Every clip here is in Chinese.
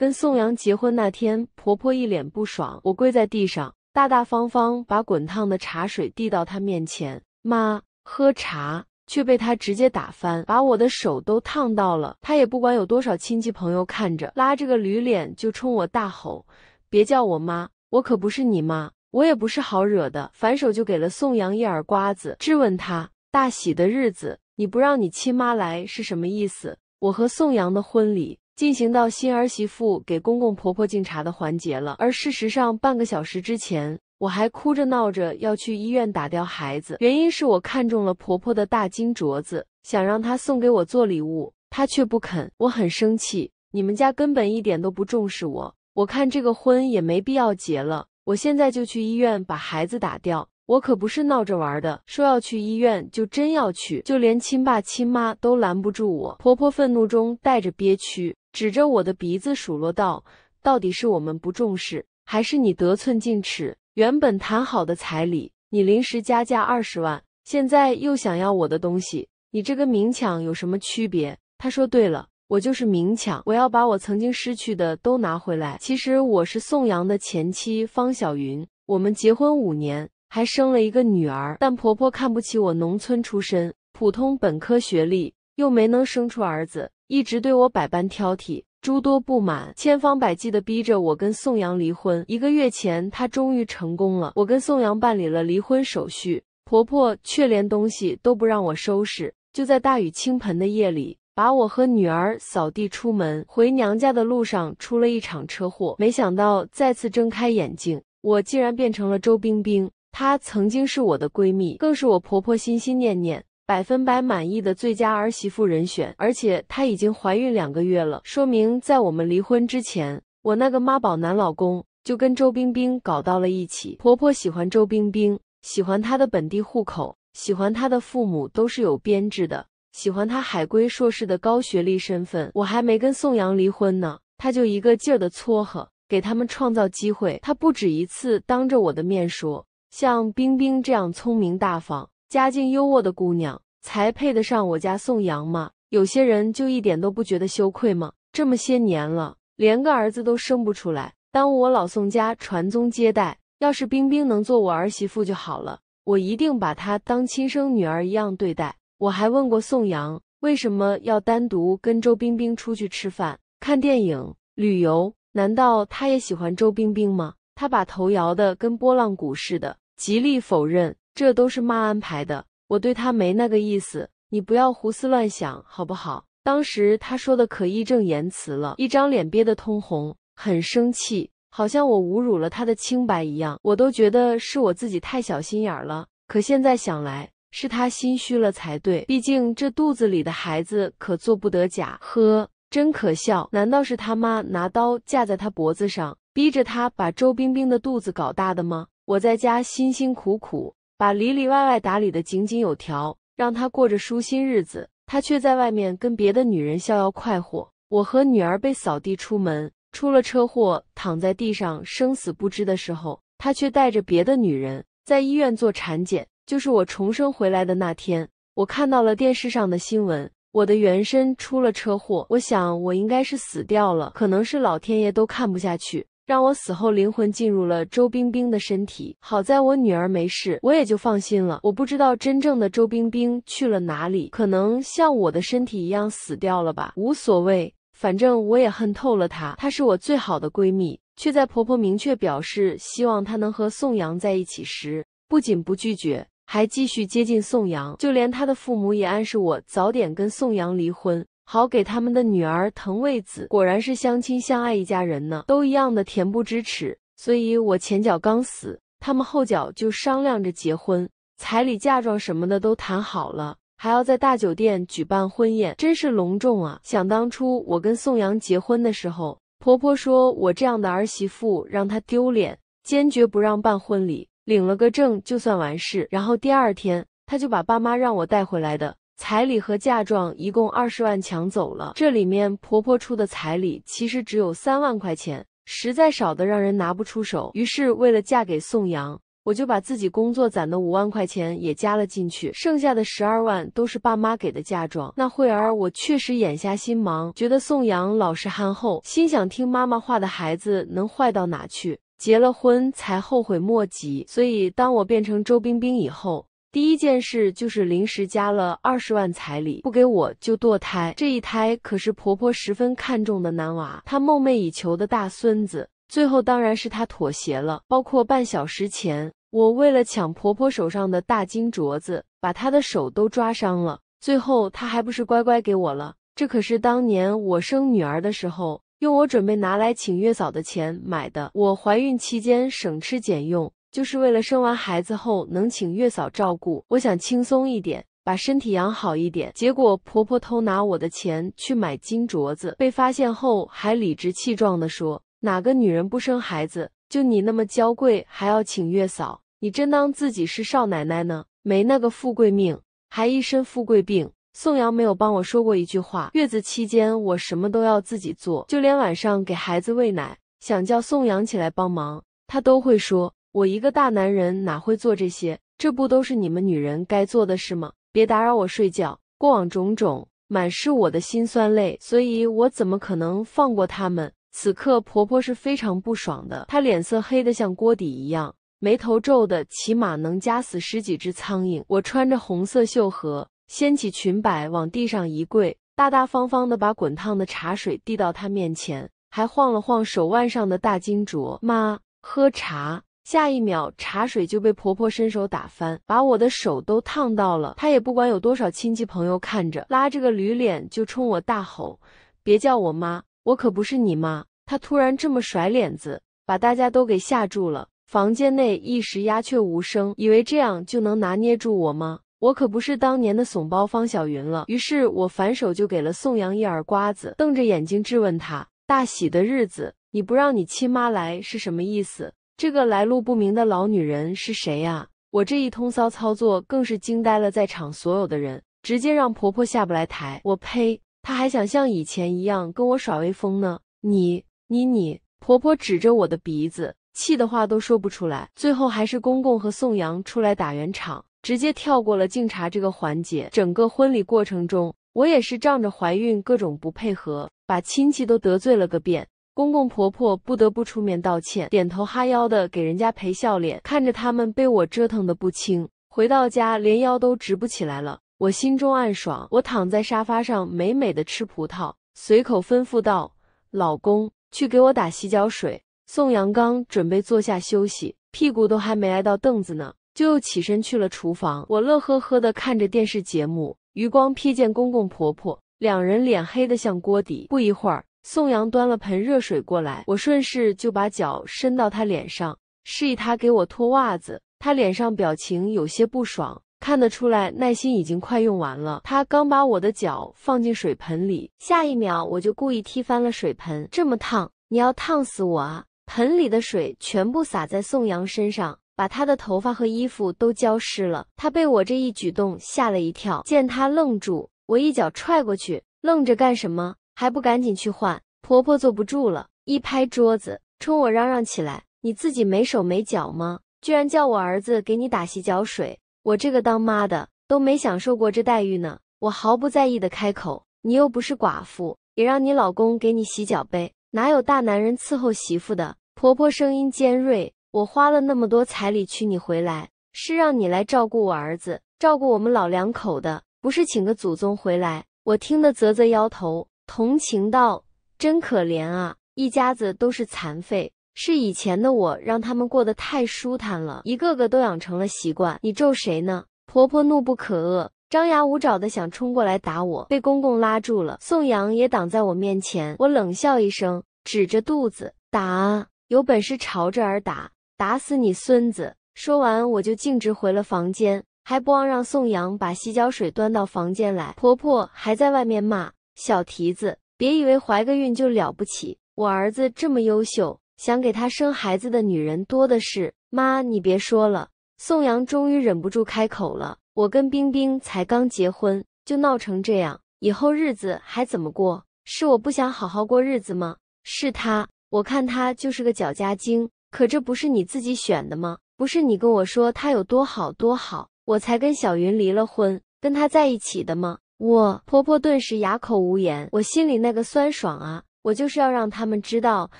跟宋阳结婚那天，婆婆一脸不爽，我跪在地上，大大方方把滚烫的茶水递到她面前，妈喝茶，却被她直接打翻，把我的手都烫到了。她也不管有多少亲戚朋友看着，拉着个驴脸就冲我大吼：“别叫我妈，我可不是你妈，我也不是好惹的。”反手就给了宋阳一耳瓜子，质问他：“大喜的日子你不让你亲妈来是什么意思？我和宋阳的婚礼。”进行到新儿媳妇给公公婆婆敬茶的环节了，而事实上半个小时之前，我还哭着闹着要去医院打掉孩子，原因是我看中了婆婆的大金镯子，想让她送给我做礼物，她却不肯，我很生气，你们家根本一点都不重视我，我看这个婚也没必要结了，我现在就去医院把孩子打掉，我可不是闹着玩的，说要去医院就真要去，就连亲爸亲妈都拦不住我，婆婆愤怒中带着憋屈。指着我的鼻子数落道：“到底是我们不重视，还是你得寸进尺？原本谈好的彩礼，你临时加价二十万，现在又想要我的东西，你这个明抢有什么区别？”他说：“对了，我就是明抢，我要把我曾经失去的都拿回来。”其实我是宋阳的前妻方小云，我们结婚五年，还生了一个女儿，但婆婆看不起我农村出身，普通本科学历，又没能生出儿子。一直对我百般挑剔，诸多不满，千方百计的逼着我跟宋阳离婚。一个月前，她终于成功了，我跟宋阳办理了离婚手续。婆婆却连东西都不让我收拾，就在大雨倾盆的夜里，把我和女儿扫地出门。回娘家的路上出了一场车祸，没想到再次睁开眼睛，我竟然变成了周冰冰。她曾经是我的闺蜜，更是我婆婆心心念念。百分百满意的最佳儿媳妇人选，而且她已经怀孕两个月了，说明在我们离婚之前，我那个妈宝男老公就跟周冰冰搞到了一起。婆婆喜欢周冰冰，喜欢她的本地户口，喜欢她的父母都是有编制的，喜欢她海归硕士的高学历身份。我还没跟宋阳离婚呢，她就一个劲儿的撮合，给他们创造机会。她不止一次当着我的面说，像冰冰这样聪明大方。家境优渥的姑娘才配得上我家宋阳吗？有些人就一点都不觉得羞愧吗？这么些年了，连个儿子都生不出来，耽误我老宋家传宗接代。要是冰冰能做我儿媳妇就好了，我一定把她当亲生女儿一样对待。我还问过宋阳，为什么要单独跟周冰冰出去吃饭、看电影、旅游？难道他也喜欢周冰冰吗？他把头摇得跟拨浪鼓似的，极力否认。这都是妈安排的，我对她没那个意思，你不要胡思乱想，好不好？当时她说的可义正言辞了，一张脸憋得通红，很生气，好像我侮辱了她的清白一样。我都觉得是我自己太小心眼了，可现在想来，是她心虚了才对。毕竟这肚子里的孩子可做不得假，呵，真可笑！难道是他妈拿刀架在他脖子上，逼着他把周冰冰的肚子搞大的吗？我在家辛辛苦苦。把里里外外打理得井井有条，让他过着舒心日子，他却在外面跟别的女人逍遥快活。我和女儿被扫地出门，出了车祸，躺在地上生死不知的时候，他却带着别的女人在医院做产检。就是我重生回来的那天，我看到了电视上的新闻，我的原身出了车祸，我想我应该是死掉了，可能是老天爷都看不下去。让我死后灵魂进入了周冰冰的身体，好在我女儿没事，我也就放心了。我不知道真正的周冰冰去了哪里，可能像我的身体一样死掉了吧？无所谓，反正我也恨透了她。她是我最好的闺蜜，却在婆婆明确表示希望她能和宋阳在一起时，不仅不拒绝，还继续接近宋阳，就连她的父母也暗示我早点跟宋阳离婚。好给他们的女儿腾位子，果然是相亲相爱一家人呢，都一样的恬不知耻。所以我前脚刚死，他们后脚就商量着结婚，彩礼、嫁妆什么的都谈好了，还要在大酒店举办婚宴，真是隆重啊！想当初我跟宋阳结婚的时候，婆婆说我这样的儿媳妇让她丢脸，坚决不让办婚礼，领了个证就算完事。然后第二天她就把爸妈让我带回来的。彩礼和嫁妆一共二十万抢走了，这里面婆婆出的彩礼其实只有三万块钱，实在少的让人拿不出手。于是为了嫁给宋阳，我就把自己工作攒的五万块钱也加了进去，剩下的十二万都是爸妈给的嫁妆。那会儿我确实眼瞎心盲，觉得宋阳老实憨厚，心想听妈妈话的孩子能坏到哪去？结了婚才后悔莫及。所以当我变成周冰冰以后。第一件事就是临时加了二十万彩礼，不给我就堕胎。这一胎可是婆婆十分看重的男娃，她梦寐以求的大孙子。最后当然是她妥协了。包括半小时前，我为了抢婆婆手上的大金镯子，把她的手都抓伤了。最后她还不是乖乖给我了？这可是当年我生女儿的时候，用我准备拿来请月嫂的钱买的。我怀孕期间省吃俭用。就是为了生完孩子后能请月嫂照顾，我想轻松一点，把身体养好一点。结果婆婆偷拿我的钱去买金镯子，被发现后还理直气壮地说：“哪个女人不生孩子？就你那么娇贵，还要请月嫂，你真当自己是少奶奶呢？没那个富贵命，还一身富贵病。”宋阳没有帮我说过一句话。月子期间我什么都要自己做，就连晚上给孩子喂奶，想叫宋阳起来帮忙，他都会说。我一个大男人哪会做这些？这不都是你们女人该做的事吗？别打扰我睡觉！过往种种，满是我的心酸泪，所以我怎么可能放过他们？此刻婆婆是非常不爽的，她脸色黑得像锅底一样，眉头皱的起码能夹死十几只苍蝇。我穿着红色袖盒，掀起裙摆往地上一跪，大大方方的把滚烫的茶水递到她面前，还晃了晃手腕上的大金镯。妈，喝茶。下一秒，茶水就被婆婆伸手打翻，把我的手都烫到了。她也不管有多少亲戚朋友看着，拉着个驴脸就冲我大吼：“别叫我妈，我可不是你妈！”她突然这么甩脸子，把大家都给吓住了。房间内一时鸦雀无声，以为这样就能拿捏住我吗？我可不是当年的怂包方小云了。于是，我反手就给了宋阳一耳瓜子，瞪着眼睛质问他：“大喜的日子，你不让你亲妈来是什么意思？”这个来路不明的老女人是谁呀？我这一通骚操作更是惊呆了在场所有的人，直接让婆婆下不来台。我呸！她还想像以前一样跟我耍威风呢？你你你！婆婆指着我的鼻子，气的话都说不出来。最后还是公公和宋阳出来打圆场，直接跳过了敬茶这个环节。整个婚礼过程中，我也是仗着怀孕各种不配合，把亲戚都得罪了个遍。公公婆婆不得不出面道歉，点头哈腰的给人家赔笑脸，看着他们被我折腾的不轻，回到家连腰都直不起来了。我心中暗爽，我躺在沙发上美美的吃葡萄，随口吩咐道：“老公，去给我打洗脚水。”宋阳刚准备坐下休息，屁股都还没挨到凳子呢，就又起身去了厨房。我乐呵呵的看着电视节目，余光瞥见公公婆婆两人脸黑的像锅底，不一会儿。宋阳端了盆热水过来，我顺势就把脚伸到他脸上，示意他给我脱袜子。他脸上表情有些不爽，看得出来耐心已经快用完了。他刚把我的脚放进水盆里，下一秒我就故意踢翻了水盆。这么烫，你要烫死我啊！盆里的水全部洒在宋阳身上，把他的头发和衣服都浇湿了。他被我这一举动吓了一跳，见他愣住，我一脚踹过去，愣着干什么？还不赶紧去换！婆婆坐不住了，一拍桌子，冲我嚷嚷起来：“你自己没手没脚吗？居然叫我儿子给你打洗脚水！我这个当妈的都没享受过这待遇呢！”我毫不在意的开口：“你又不是寡妇，也让你老公给你洗脚呗？哪有大男人伺候媳妇的？”婆婆声音尖锐：“我花了那么多彩礼娶你回来，是让你来照顾我儿子，照顾我们老两口的，不是请个祖宗回来！”我听得啧啧摇头。同情道：“真可怜啊，一家子都是残废。是以前的我让他们过得太舒坦了，一个个都养成了习惯。你咒谁呢？”婆婆怒不可遏，张牙舞爪的想冲过来打我，被公公拉住了。宋阳也挡在我面前。我冷笑一声，指着肚子打：“有本事朝着儿打，打死你孙子！”说完，我就径直回了房间，还不忘让宋阳把洗脚水端到房间来。婆婆还在外面骂。小蹄子，别以为怀个孕就了不起！我儿子这么优秀，想给他生孩子的女人多的是。妈，你别说了。宋阳终于忍不住开口了：“我跟冰冰才刚结婚，就闹成这样，以后日子还怎么过？是我不想好好过日子吗？是他，我看他就是个脚家精。可这不是你自己选的吗？不是你跟我说他有多好多好，我才跟小云离了婚，跟他在一起的吗？”我婆婆顿时哑口无言，我心里那个酸爽啊！我就是要让他们知道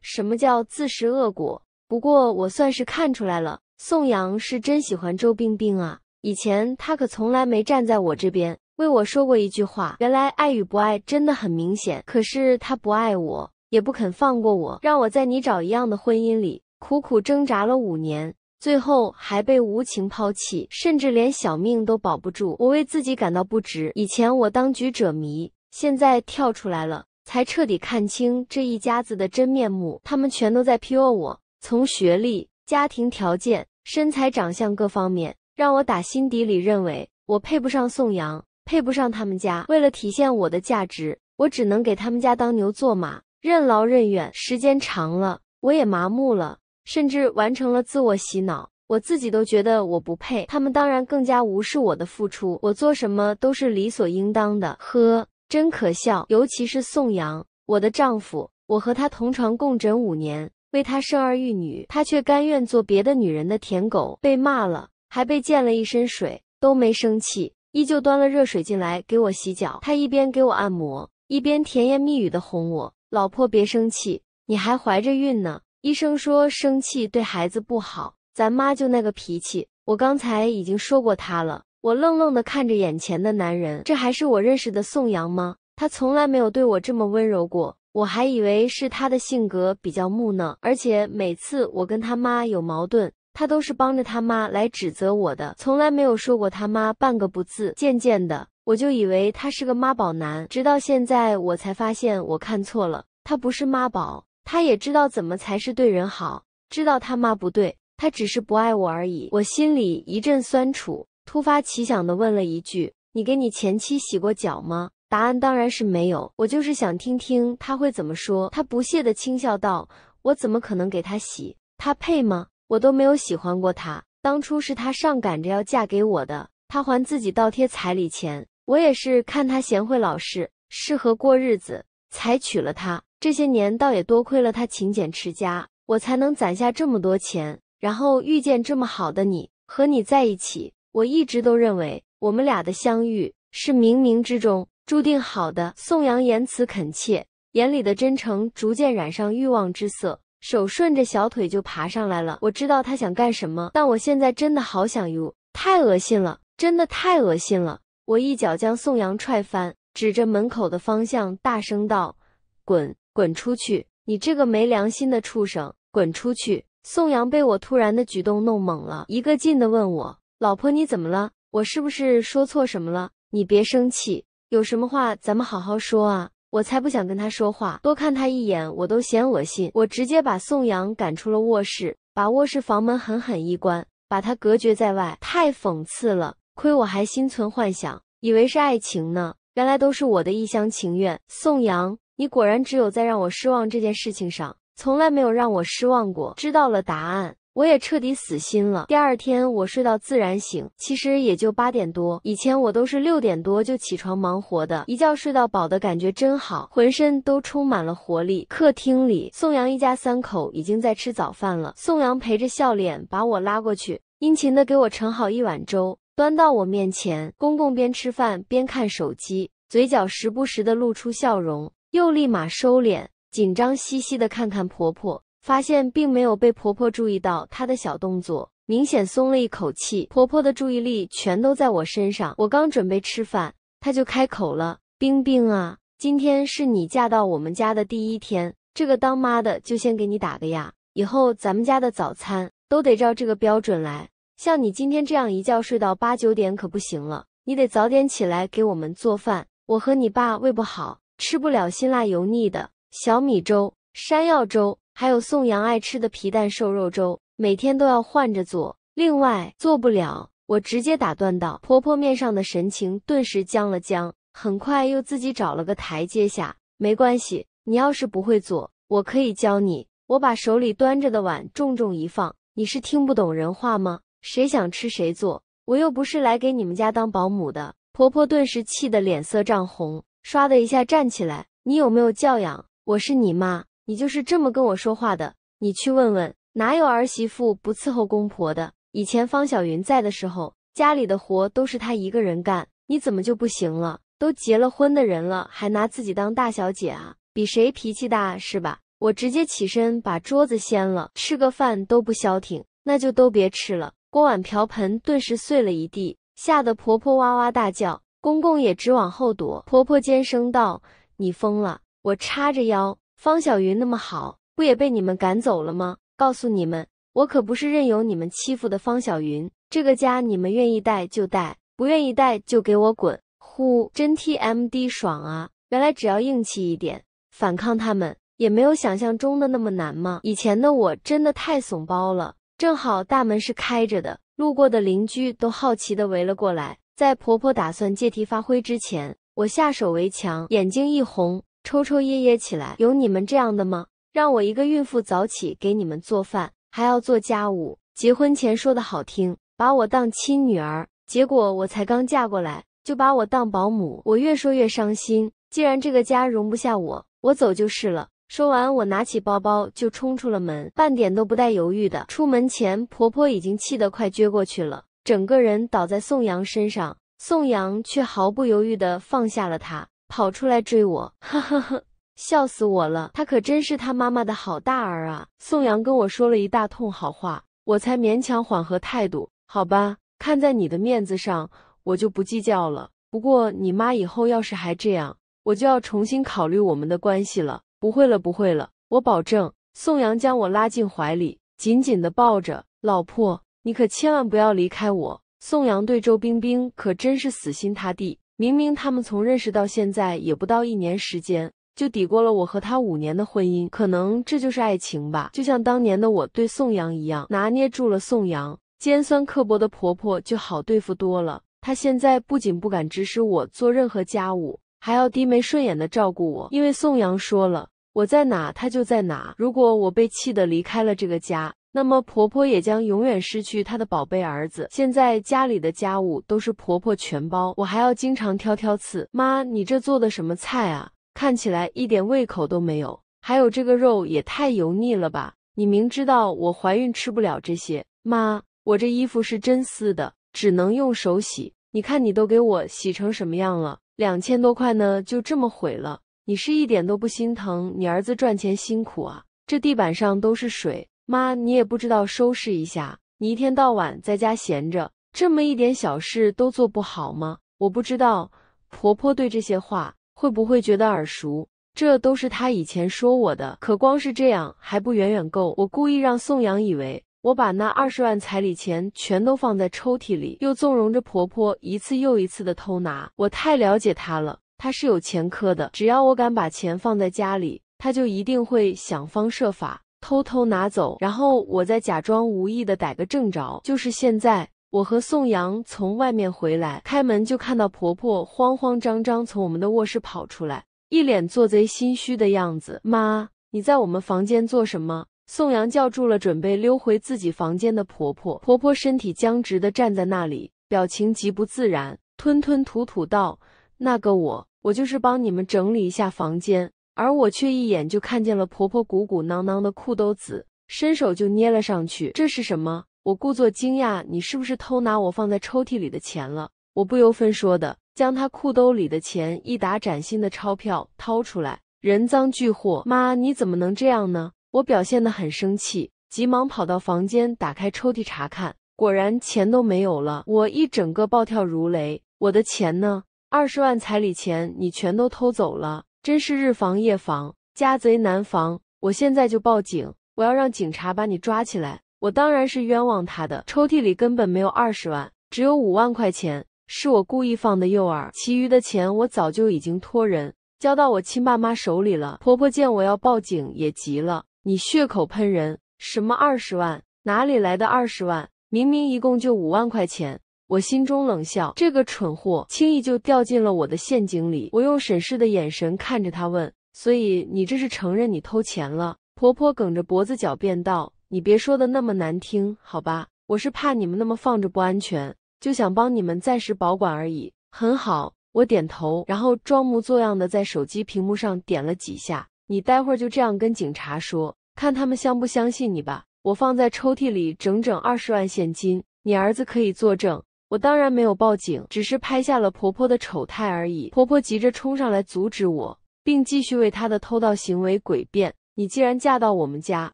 什么叫自食恶果。不过我算是看出来了，宋阳是真喜欢周冰冰啊。以前他可从来没站在我这边为我说过一句话。原来爱与不爱真的很明显。可是他不爱我，也不肯放过我，让我在泥沼一样的婚姻里苦苦挣扎了五年。最后还被无情抛弃，甚至连小命都保不住。我为自己感到不值。以前我当局者迷，现在跳出来了，才彻底看清这一家子的真面目。他们全都在 PUA 我，从学历、家庭条件、身材、长相各方面，让我打心底里认为我配不上宋阳，配不上他们家。为了体现我的价值，我只能给他们家当牛做马，任劳任怨。时间长了，我也麻木了。甚至完成了自我洗脑，我自己都觉得我不配。他们当然更加无视我的付出，我做什么都是理所应当的，呵，真可笑。尤其是宋阳，我的丈夫，我和他同床共枕五年，为他生儿育女，他却甘愿做别的女人的舔狗。被骂了，还被溅了一身水，都没生气，依旧端了热水进来给我洗脚。他一边给我按摩，一边甜言蜜语的哄我：“老婆别生气，你还怀着孕呢。”医生说生气对孩子不好。咱妈就那个脾气，我刚才已经说过她了。我愣愣的看着眼前的男人，这还是我认识的宋阳吗？他从来没有对我这么温柔过。我还以为是他的性格比较木讷，而且每次我跟他妈有矛盾，他都是帮着他妈来指责我的，从来没有说过他妈半个不字。渐渐的，我就以为他是个妈宝男。直到现在，我才发现我看错了，他不是妈宝。他也知道怎么才是对人好，知道他妈不对，他只是不爱我而已。我心里一阵酸楚，突发奇想的问了一句：“你给你前妻洗过脚吗？”答案当然是没有。我就是想听听他会怎么说。他不屑的轻笑道：“我怎么可能给她洗？她配吗？我都没有喜欢过她。当初是她上赶着要嫁给我的，她还自己倒贴彩礼钱。我也是看她贤惠老实，适合过日子，才娶了她。”这些年倒也多亏了他勤俭持家，我才能攒下这么多钱，然后遇见这么好的你。和你在一起，我一直都认为我们俩的相遇是冥冥之中注定好的。宋阳言辞恳切，眼里的真诚逐渐染上欲望之色，手顺着小腿就爬上来了。我知道他想干什么，但我现在真的好想哟，太恶心了，真的太恶心了！我一脚将宋阳踹翻，指着门口的方向大声道：“滚！”滚出去！你这个没良心的畜生，滚出去！宋阳被我突然的举动弄懵了，一个劲的问我：“老婆，你怎么了？我是不是说错什么了？你别生气，有什么话咱们好好说啊！”我才不想跟他说话，多看他一眼我都嫌恶心。我直接把宋阳赶出了卧室，把卧室房门狠狠一关，把他隔绝在外。太讽刺了！亏我还心存幻想，以为是爱情呢，原来都是我的一厢情愿。宋阳。你果然只有在让我失望这件事情上，从来没有让我失望过。知道了答案，我也彻底死心了。第二天我睡到自然醒，其实也就八点多。以前我都是六点多就起床忙活的，一觉睡到饱的感觉真好，浑身都充满了活力。客厅里，宋阳一家三口已经在吃早饭了。宋阳陪着笑脸把我拉过去，殷勤的给我盛好一碗粥，端到我面前。公公边吃饭边看手机，嘴角时不时的露出笑容。又立马收敛，紧张兮兮的看看婆婆，发现并没有被婆婆注意到，她的小动作明显松了一口气。婆婆的注意力全都在我身上，我刚准备吃饭，她就开口了：“冰冰啊，今天是你嫁到我们家的第一天，这个当妈的就先给你打个样，以后咱们家的早餐都得照这个标准来。像你今天这样一觉睡到八九点可不行了，你得早点起来给我们做饭，我和你爸胃不好。”吃不了辛辣油腻的，小米粥、山药粥，还有宋阳爱吃的皮蛋瘦肉粥，每天都要换着做。另外做不了，我直接打断道：“婆婆面上的神情顿时僵了僵，很快又自己找了个台阶下。没关系，你要是不会做，我可以教你。”我把手里端着的碗重重一放：“你是听不懂人话吗？谁想吃谁做，我又不是来给你们家当保姆的。”婆婆顿时气得脸色涨红。唰的一下站起来，你有没有教养？我是你妈，你就是这么跟我说话的？你去问问，哪有儿媳妇不伺候公婆的？以前方小云在的时候，家里的活都是她一个人干，你怎么就不行了？都结了婚的人了，还拿自己当大小姐啊？比谁脾气大是吧？我直接起身把桌子掀了，吃个饭都不消停，那就都别吃了。锅碗瓢盆顿时碎了一地，吓得婆婆哇哇大叫。公公也直往后躲，婆婆尖声道：“你疯了！”我叉着腰：“方小云那么好，不也被你们赶走了吗？告诉你们，我可不是任由你们欺负的。方小云这个家，你们愿意带就带，不愿意带就给我滚！”呼，真 TMD 爽啊！原来只要硬气一点，反抗他们也没有想象中的那么难吗？以前的我真的太怂包了。正好大门是开着的，路过的邻居都好奇的围了过来。在婆婆打算借题发挥之前，我下手为强，眼睛一红，抽抽噎噎起来。有你们这样的吗？让我一个孕妇早起给你们做饭，还要做家务。结婚前说的好听，把我当亲女儿，结果我才刚嫁过来，就把我当保姆。我越说越伤心，既然这个家容不下我，我走就是了。说完，我拿起包包就冲出了门，半点都不带犹豫的。出门前，婆婆已经气得快撅过去了。整个人倒在宋阳身上，宋阳却毫不犹豫地放下了他，跑出来追我，哈哈哈，笑死我了！他可真是他妈妈的好大儿啊！宋阳跟我说了一大通好话，我才勉强缓和态度。好吧，看在你的面子上，我就不计较了。不过你妈以后要是还这样，我就要重新考虑我们的关系了。不会了，不会了，我保证。宋阳将我拉进怀里，紧紧地抱着，老婆。你可千万不要离开我！宋阳对周冰冰可真是死心塌地。明明他们从认识到现在也不到一年时间，就抵过了我和他五年的婚姻。可能这就是爱情吧，就像当年的我对宋阳一样，拿捏住了宋阳，尖酸刻薄的婆婆就好对付多了。她现在不仅不敢指使我做任何家务，还要低眉顺眼的照顾我，因为宋阳说了，我在哪，她就在哪。如果我被气得离开了这个家，那么婆婆也将永远失去她的宝贝儿子。现在家里的家务都是婆婆全包，我还要经常挑挑刺。妈，你这做的什么菜啊？看起来一点胃口都没有。还有这个肉也太油腻了吧？你明知道我怀孕吃不了这些。妈，我这衣服是真丝的，只能用手洗。你看你都给我洗成什么样了？两千多块呢，就这么毁了？你是一点都不心疼你儿子赚钱辛苦啊？这地板上都是水。妈，你也不知道收拾一下，你一天到晚在家闲着，这么一点小事都做不好吗？我不知道婆婆对这些话会不会觉得耳熟，这都是她以前说我的。可光是这样还不远远够，我故意让宋阳以为我把那二十万彩礼钱全都放在抽屉里，又纵容着婆婆一次又一次的偷拿。我太了解她了，她是有前科的，只要我敢把钱放在家里，她就一定会想方设法。偷偷拿走，然后我再假装无意的逮个正着。就是现在，我和宋阳从外面回来，开门就看到婆婆慌慌张张从我们的卧室跑出来，一脸做贼心虚的样子。妈，你在我们房间做什么？宋阳叫住了准备溜回自己房间的婆婆。婆婆身体僵直的站在那里，表情极不自然，吞吞吐吐道：“那个我，我就是帮你们整理一下房间。”而我却一眼就看见了婆婆鼓鼓囊囊的裤兜子，伸手就捏了上去。这是什么？我故作惊讶：“你是不是偷拿我放在抽屉里的钱了？”我不由分说的将她裤兜里的钱一沓崭新的钞票掏出来，人赃俱获。妈，你怎么能这样呢？我表现的很生气，急忙跑到房间打开抽屉查看，果然钱都没有了。我一整个暴跳如雷。我的钱呢？二十万彩礼钱你全都偷走了！真是日防夜防，家贼难防。我现在就报警，我要让警察把你抓起来。我当然是冤枉他的，抽屉里根本没有二十万，只有五万块钱，是我故意放的诱饵。其余的钱我早就已经托人交到我亲爸妈手里了。婆婆见我要报警也急了，你血口喷人，什么二十万？哪里来的二十万？明明一共就五万块钱。我心中冷笑，这个蠢货轻易就掉进了我的陷阱里。我用审视的眼神看着他问：“所以你这是承认你偷钱了？”婆婆梗着脖子狡辩道：“你别说的那么难听，好吧，我是怕你们那么放着不安全，就想帮你们暂时保管而已。”很好，我点头，然后装模作样的在手机屏幕上点了几下。你待会儿就这样跟警察说，看他们相不相信你吧。我放在抽屉里整整二十万现金，你儿子可以作证。我当然没有报警，只是拍下了婆婆的丑态而已。婆婆急着冲上来阻止我，并继续为她的偷盗行为诡辩。你既然嫁到我们家，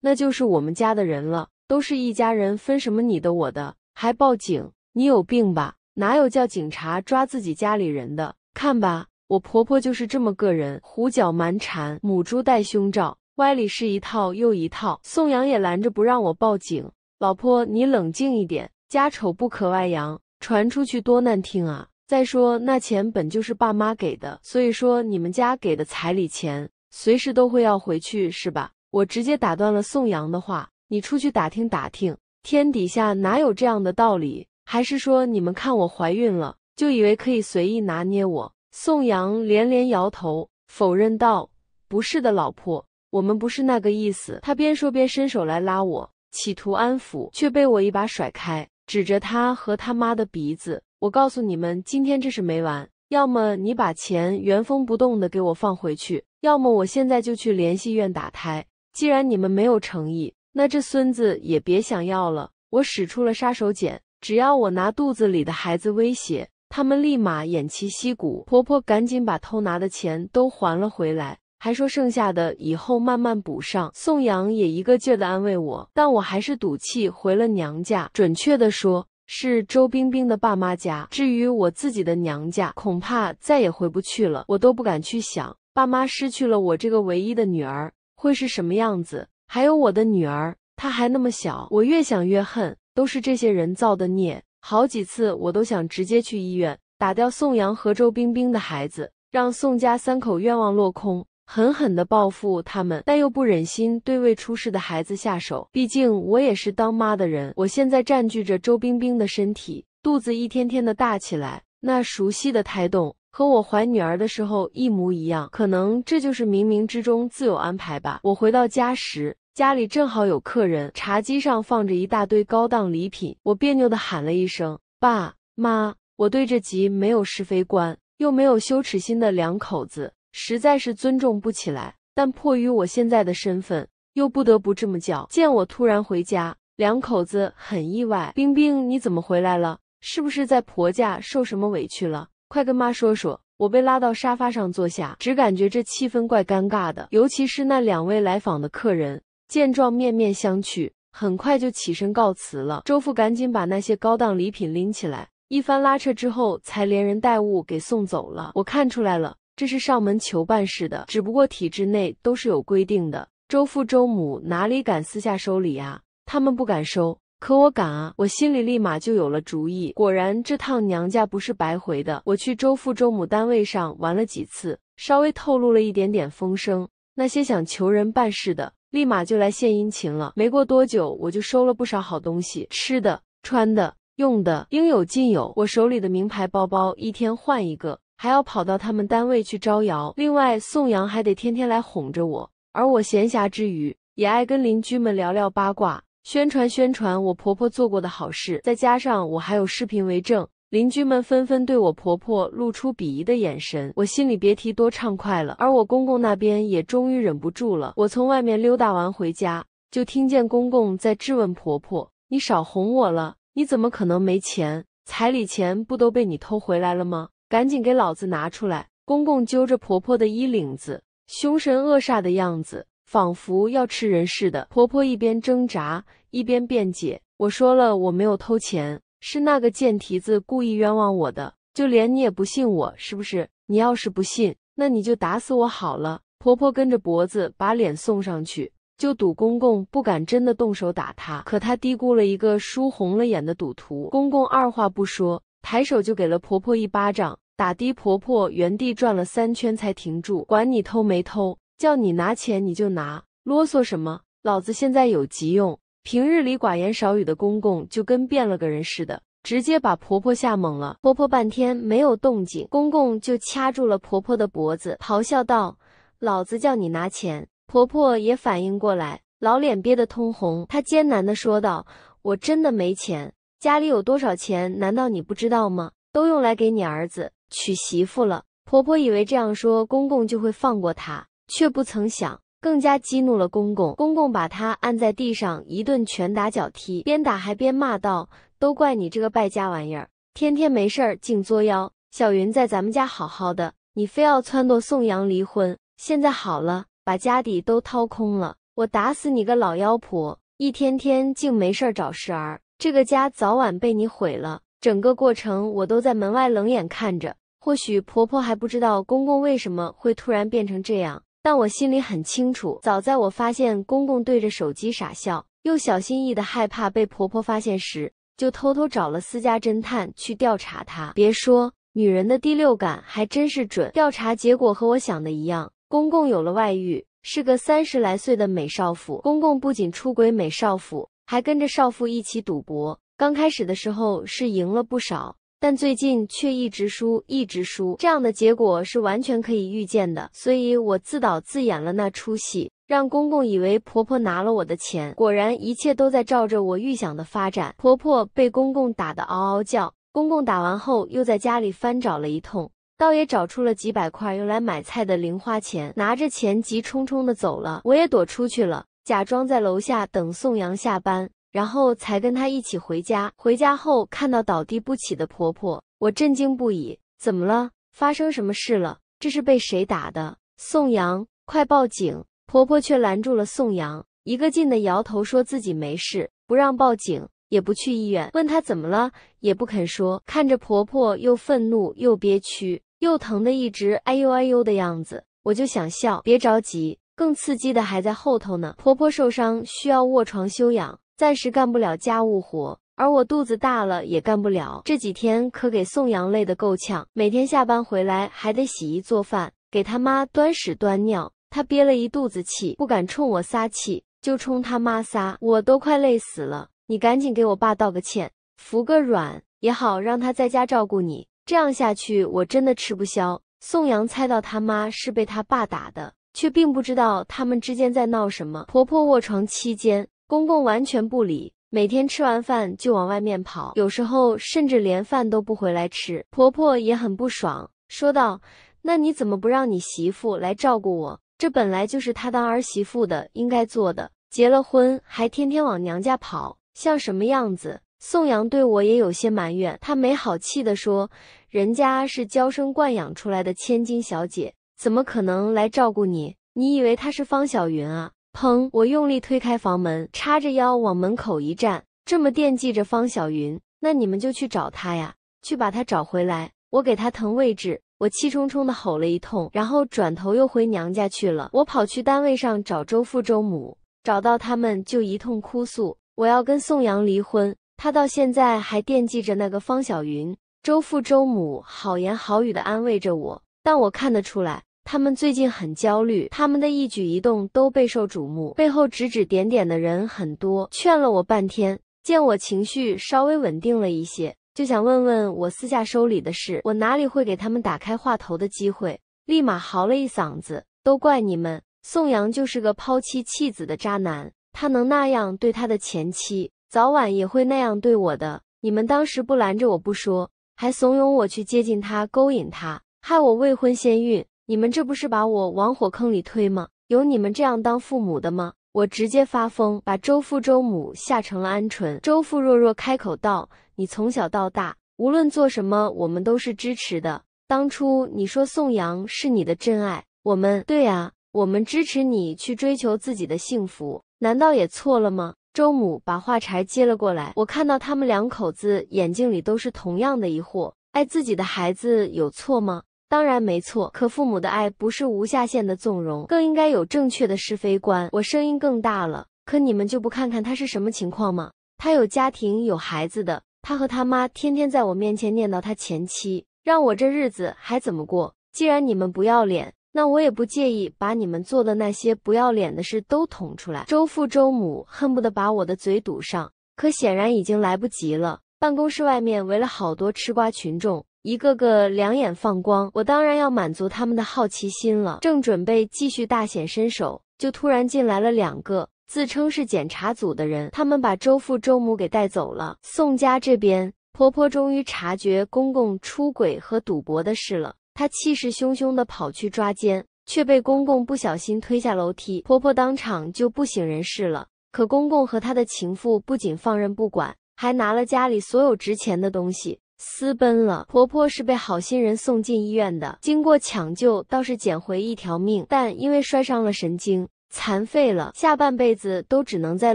那就是我们家的人了，都是一家人，分什么你的我的？还报警？你有病吧？哪有叫警察抓自己家里人的？看吧，我婆婆就是这么个人，胡搅蛮缠，母猪戴胸罩，歪理是一套又一套。宋阳也拦着不让我报警。老婆，你冷静一点，家丑不可外扬。传出去多难听啊！再说那钱本就是爸妈给的，所以说你们家给的彩礼钱，随时都会要回去，是吧？我直接打断了宋阳的话：“你出去打听打听，天底下哪有这样的道理？还是说你们看我怀孕了，就以为可以随意拿捏我？”宋阳连连摇头否认道：“不是的，老婆，我们不是那个意思。”他边说边伸手来拉我，企图安抚，却被我一把甩开。指着他和他妈的鼻子，我告诉你们，今天这是没完。要么你把钱原封不动的给我放回去，要么我现在就去联系院打胎。既然你们没有诚意，那这孙子也别想要了。我使出了杀手锏，只要我拿肚子里的孩子威胁他们，立马偃旗息鼓。婆婆赶紧把偷拿的钱都还了回来。还说剩下的以后慢慢补上。宋阳也一个劲儿的安慰我，但我还是赌气回了娘家，准确的说是周冰冰的爸妈家。至于我自己的娘家，恐怕再也回不去了，我都不敢去想。爸妈失去了我这个唯一的女儿，会是什么样子？还有我的女儿，她还那么小，我越想越恨，都是这些人造的孽。好几次我都想直接去医院打掉宋阳和周冰冰的孩子，让宋家三口愿望落空。狠狠地报复他们，但又不忍心对未出世的孩子下手。毕竟我也是当妈的人。我现在占据着周冰冰的身体，肚子一天天的大起来，那熟悉的胎动和我怀女儿的时候一模一样。可能这就是冥冥之中自有安排吧。我回到家时，家里正好有客人，茶几上放着一大堆高档礼品。我别扭地喊了一声：“爸妈！”我对着极没有是非观又没有羞耻心的两口子。实在是尊重不起来，但迫于我现在的身份，又不得不这么叫。见我突然回家，两口子很意外：“冰冰，你怎么回来了？是不是在婆家受什么委屈了？快跟妈说说。”我被拉到沙发上坐下，只感觉这气氛怪尴尬的。尤其是那两位来访的客人，见状面面相觑，很快就起身告辞了。周父赶紧把那些高档礼品拎起来，一番拉扯之后，才连人带物给送走了。我看出来了。这是上门求办事的，只不过体制内都是有规定的，周父周母哪里敢私下收礼啊？他们不敢收，可我敢啊！我心里立马就有了主意。果然，这趟娘家不是白回的。我去周父周母单位上玩了几次，稍微透露了一点点风声，那些想求人办事的，立马就来献殷勤了。没过多久，我就收了不少好东西，吃的、穿的、用的，应有尽有。我手里的名牌包包一天换一个。还要跑到他们单位去招摇。另外，宋阳还得天天来哄着我，而我闲暇之余也爱跟邻居们聊聊八卦，宣传宣传我婆婆做过的好事。再加上我还有视频为证，邻居们纷纷对我婆婆露出鄙夷的眼神，我心里别提多畅快了。而我公公那边也终于忍不住了，我从外面溜达完回家，就听见公公在质问婆婆：“你少哄我了，你怎么可能没钱？彩礼钱不都被你偷回来了吗？”赶紧给老子拿出来！公公揪着婆婆的衣领子，凶神恶煞的样子，仿佛要吃人似的。婆婆一边挣扎，一边辩解：“我说了，我没有偷钱，是那个贱蹄子故意冤枉我的。就连你也不信我，是不是？你要是不信，那你就打死我好了。”婆婆跟着脖子把脸送上去，就赌公公不敢真的动手打她。可她低估了一个输红了眼的赌徒。公公二话不说，抬手就给了婆婆一巴掌。打的婆婆原地转了三圈才停住，管你偷没偷，叫你拿钱你就拿，啰嗦什么？老子现在有急用。平日里寡言少语的公公就跟变了个人似的，直接把婆婆吓懵了。婆婆半天没有动静，公公就掐住了婆婆的脖子，咆哮道：“老子叫你拿钱！”婆婆也反应过来，老脸憋得通红，她艰难地说道：“我真的没钱，家里有多少钱，难道你不知道吗？都用来给你儿子。”娶媳妇了，婆婆以为这样说公公就会放过她，却不曾想更加激怒了公公。公公把她按在地上一顿拳打脚踢，边打还边骂道：“都怪你这个败家玩意儿，天天没事儿净作妖。小云在咱们家好好的，你非要撺掇宋阳离婚。现在好了，把家底都掏空了，我打死你个老妖婆！一天天净没事儿找事儿，这个家早晚被你毁了。”整个过程我都在门外冷眼看着。或许婆婆还不知道公公为什么会突然变成这样，但我心里很清楚。早在我发现公公对着手机傻笑，又小心翼翼的害怕被婆婆发现时，就偷偷找了私家侦探去调查他。别说女人的第六感还真是准。调查结果和我想的一样，公公有了外遇，是个三十来岁的美少妇。公公不仅出轨美少妇，还跟着少妇一起赌博。刚开始的时候是赢了不少。但最近却一直输，一直输，这样的结果是完全可以预见的。所以我自导自演了那出戏，让公公以为婆婆拿了我的钱。果然，一切都在照着我预想的发展。婆婆被公公打的嗷嗷叫，公公打完后又在家里翻找了一通，倒也找出了几百块用来买菜的零花钱，拿着钱急冲冲的走了。我也躲出去了，假装在楼下等宋阳下班。然后才跟她一起回家。回家后看到倒地不起的婆婆，我震惊不已。怎么了？发生什么事了？这是被谁打的？宋阳，快报警！婆婆却拦住了宋阳，一个劲地摇头，说自己没事，不让报警，也不去医院。问她怎么了，也不肯说。看着婆婆又愤怒又憋屈又疼的一直哎呦哎呦的样子，我就想笑。别着急，更刺激的还在后头呢。婆婆受伤，需要卧床休养。暂时干不了家务活，而我肚子大了也干不了。这几天可给宋阳累得够呛，每天下班回来还得洗衣做饭，给他妈端屎端尿。他憋了一肚子气，不敢冲我撒气，就冲他妈撒。我都快累死了，你赶紧给我爸道个歉，服个软也好，让他在家照顾你。这样下去我真的吃不消。宋阳猜到他妈是被他爸打的，却并不知道他们之间在闹什么。婆婆卧床期间。公公完全不理，每天吃完饭就往外面跑，有时候甚至连饭都不回来吃。婆婆也很不爽，说道：“那你怎么不让你媳妇来照顾我？这本来就是她当儿媳妇的应该做的。结了婚还天天往娘家跑，像什么样子？”宋阳对我也有些埋怨，他没好气地说：“人家是娇生惯养出来的千金小姐，怎么可能来照顾你？你以为她是方小云啊？”砰！我用力推开房门，叉着腰往门口一站。这么惦记着方小云，那你们就去找他呀，去把他找回来。我给他腾位置。我气冲冲的吼了一通，然后转头又回娘家去了。我跑去单位上找周父周母，找到他们就一通哭诉，我要跟宋阳离婚。他到现在还惦记着那个方小云。周父周母好言好语的安慰着我，但我看得出来。他们最近很焦虑，他们的一举一动都备受瞩目，背后指指点点的人很多。劝了我半天，见我情绪稍微稳定了一些，就想问问我私下收礼的事。我哪里会给他们打开话头的机会？立马嚎了一嗓子：“都怪你们！宋阳就是个抛妻弃子的渣男，他能那样对他的前妻，早晚也会那样对我的。你们当时不拦着我不说，还怂恿我去接近他、勾引他，害我未婚先孕。”你们这不是把我往火坑里推吗？有你们这样当父母的吗？我直接发疯，把周父周母吓成了鹌鹑。周父弱弱开口道：“你从小到大，无论做什么，我们都是支持的。当初你说宋阳是你的真爱，我们……对呀，我们支持你去追求自己的幸福，难道也错了吗？”周母把话茬接了过来，我看到他们两口子眼睛里都是同样的疑惑：爱自己的孩子有错吗？当然没错，可父母的爱不是无下限的纵容，更应该有正确的是非观。我声音更大了，可你们就不看看他是什么情况吗？他有家庭有孩子的，他和他妈天天在我面前念叨他前妻，让我这日子还怎么过？既然你们不要脸，那我也不介意把你们做的那些不要脸的事都捅出来。周父周母恨不得把我的嘴堵上，可显然已经来不及了。办公室外面围了好多吃瓜群众。一个个两眼放光，我当然要满足他们的好奇心了。正准备继续大显身手，就突然进来了两个自称是检查组的人，他们把周父周母给带走了。宋家这边，婆婆终于察觉公公出轨和赌博的事了，她气势汹汹地跑去抓奸，却被公公不小心推下楼梯，婆婆当场就不省人事了。可公公和他的情妇不仅放任不管，还拿了家里所有值钱的东西。私奔了，婆婆是被好心人送进医院的，经过抢救倒是捡回一条命，但因为摔伤了神经，残废了，下半辈子都只能在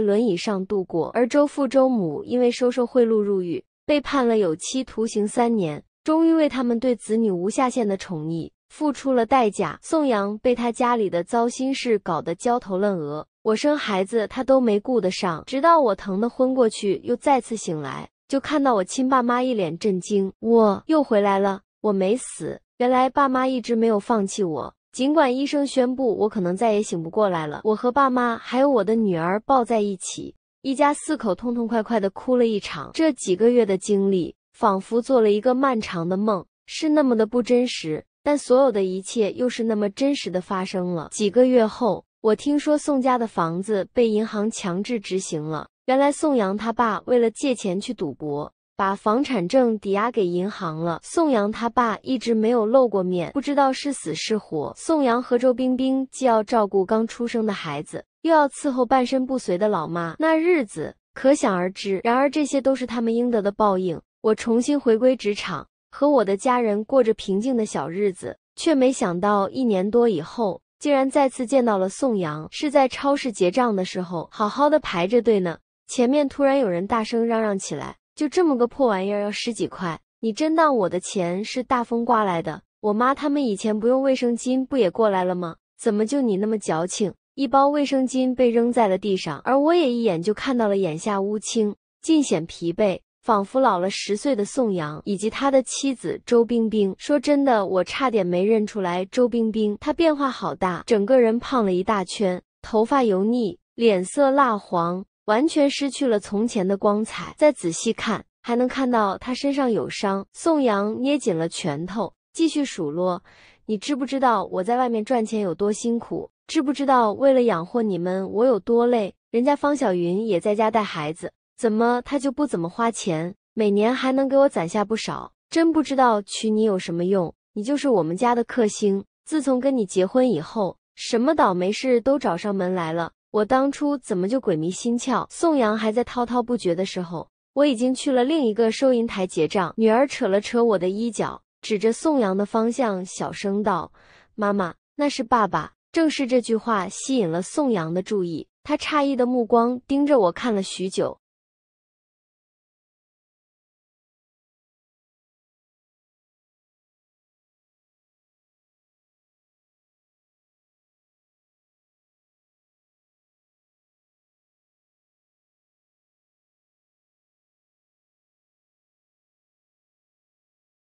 轮椅上度过。而周父周母因为收受贿赂入狱，被判了有期徒刑三年，终于为他们对子女无下限的宠溺付出了代价。宋阳被他家里的糟心事搞得焦头烂额，我生孩子他都没顾得上，直到我疼得昏过去又再次醒来。就看到我亲爸妈一脸震惊，我又回来了，我没死。原来爸妈一直没有放弃我，尽管医生宣布我可能再也醒不过来了。我和爸妈还有我的女儿抱在一起，一家四口痛痛快快的哭了一场。这几个月的经历仿佛做了一个漫长的梦，是那么的不真实，但所有的一切又是那么真实的发生了。几个月后，我听说宋家的房子被银行强制执行了。原来宋阳他爸为了借钱去赌博，把房产证抵押给银行了。宋阳他爸一直没有露过面，不知道是死是活。宋阳和周冰冰既要照顾刚出生的孩子，又要伺候半身不遂的老妈，那日子可想而知。然而这些都是他们应得的报应。我重新回归职场，和我的家人过着平静的小日子，却没想到一年多以后，竟然再次见到了宋阳。是在超市结账的时候，好好的排着队呢。前面突然有人大声嚷嚷起来：“就这么个破玩意儿要十几块，你真当我的钱是大风刮来的？”我妈他们以前不用卫生巾，不也过来了吗？怎么就你那么矫情？一包卫生巾被扔在了地上，而我也一眼就看到了眼下乌青，尽显疲惫，仿佛老了十岁的宋阳以及他的妻子周冰冰。说真的，我差点没认出来周冰冰，她变化好大，整个人胖了一大圈，头发油腻，脸色蜡黄。完全失去了从前的光彩。再仔细看，还能看到他身上有伤。宋阳捏紧了拳头，继续数落：“你知不知道我在外面赚钱有多辛苦？知不知道为了养活你们我有多累？人家方小云也在家带孩子，怎么他就不怎么花钱？每年还能给我攒下不少。真不知道娶你有什么用？你就是我们家的克星。自从跟你结婚以后，什么倒霉事都找上门来了。”我当初怎么就鬼迷心窍？宋阳还在滔滔不绝的时候，我已经去了另一个收银台结账。女儿扯了扯我的衣角，指着宋阳的方向，小声道：“妈妈，那是爸爸。”正是这句话吸引了宋阳的注意，他诧异的目光盯着我看了许久。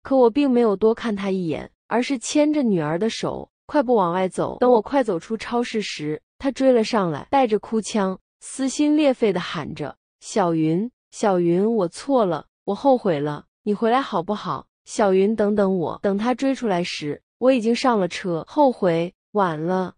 可我并没有多看他一眼，而是牵着女儿的手快步往外走。等我快走出超市时，他追了上来，带着哭腔、撕心裂肺的喊着：“小云，小云，我错了，我后悔了，你回来好不好？小云，等等我！”等他追出来时，我已经上了车，后悔晚了。